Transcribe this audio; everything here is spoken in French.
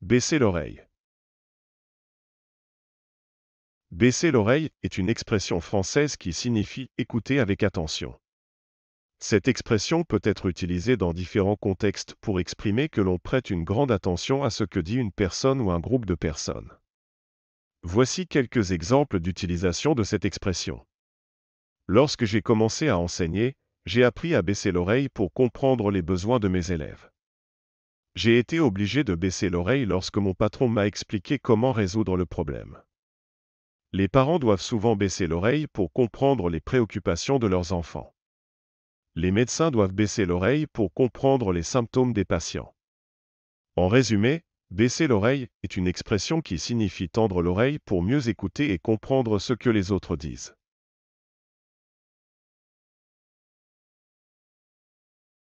Baisser l'oreille. Baisser l'oreille est une expression française qui signifie écouter avec attention. Cette expression peut être utilisée dans différents contextes pour exprimer que l'on prête une grande attention à ce que dit une personne ou un groupe de personnes. Voici quelques exemples d'utilisation de cette expression. Lorsque j'ai commencé à enseigner, j'ai appris à baisser l'oreille pour comprendre les besoins de mes élèves. J'ai été obligé de baisser l'oreille lorsque mon patron m'a expliqué comment résoudre le problème. Les parents doivent souvent baisser l'oreille pour comprendre les préoccupations de leurs enfants. Les médecins doivent baisser l'oreille pour comprendre les symptômes des patients. En résumé, baisser l'oreille est une expression qui signifie tendre l'oreille pour mieux écouter et comprendre ce que les autres disent.